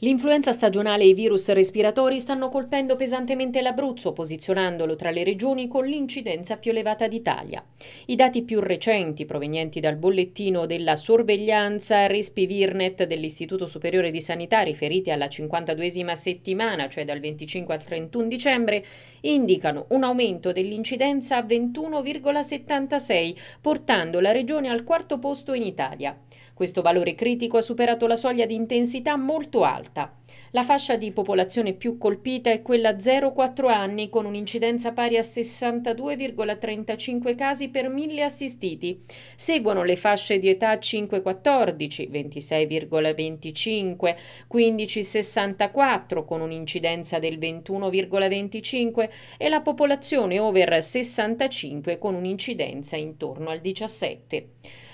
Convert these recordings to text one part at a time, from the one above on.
L'influenza stagionale e i virus respiratori stanno colpendo pesantemente l'Abruzzo, posizionandolo tra le regioni con l'incidenza più elevata d'Italia. I dati più recenti, provenienti dal bollettino della sorveglianza RISPI-VIRNET dell'Istituto Superiore di Sanità, riferiti alla 52esima settimana, cioè dal 25 al 31 dicembre, indicano un aumento dell'incidenza a 21,76, portando la regione al quarto posto in Italia. Questo valore critico ha superato la soglia di intensità molto alta alta. La fascia di popolazione più colpita è quella 0-4 anni, con un'incidenza pari a 62,35 casi per mille assistiti. Seguono le fasce di età 5-14, 26,25, 15-64, con un'incidenza del 21,25 e la popolazione over 65 con un'incidenza intorno al 17.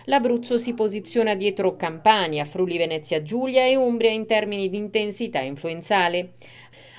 L'Abruzzo si posiziona dietro Campania, Friuli Venezia Giulia e Umbria in termini di intensità attività influenzale.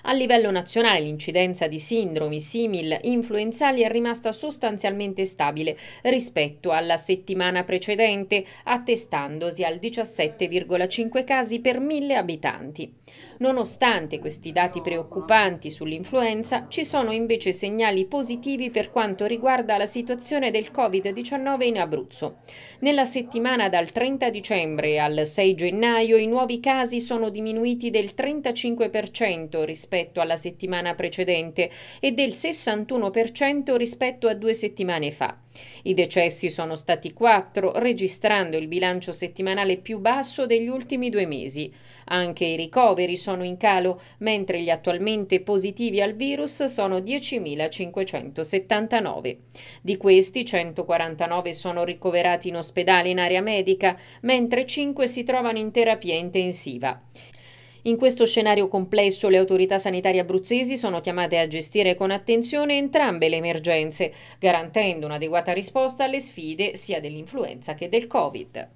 A livello nazionale l'incidenza di sindromi simil influenzali è rimasta sostanzialmente stabile rispetto alla settimana precedente, attestandosi al 17,5 casi per mille abitanti. Nonostante questi dati preoccupanti sull'influenza, ci sono invece segnali positivi per quanto riguarda la situazione del Covid-19 in Abruzzo. Nella settimana dal 30 dicembre al 6 gennaio i nuovi casi sono diminuiti del 35% rispetto rispetto alla settimana precedente e del 61% rispetto a due settimane fa. I decessi sono stati quattro, registrando il bilancio settimanale più basso degli ultimi due mesi. Anche i ricoveri sono in calo, mentre gli attualmente positivi al virus sono 10.579. Di questi 149 sono ricoverati in ospedale in area medica, mentre 5 si trovano in terapia intensiva. In questo scenario complesso le autorità sanitarie abruzzesi sono chiamate a gestire con attenzione entrambe le emergenze, garantendo un'adeguata risposta alle sfide sia dell'influenza che del Covid.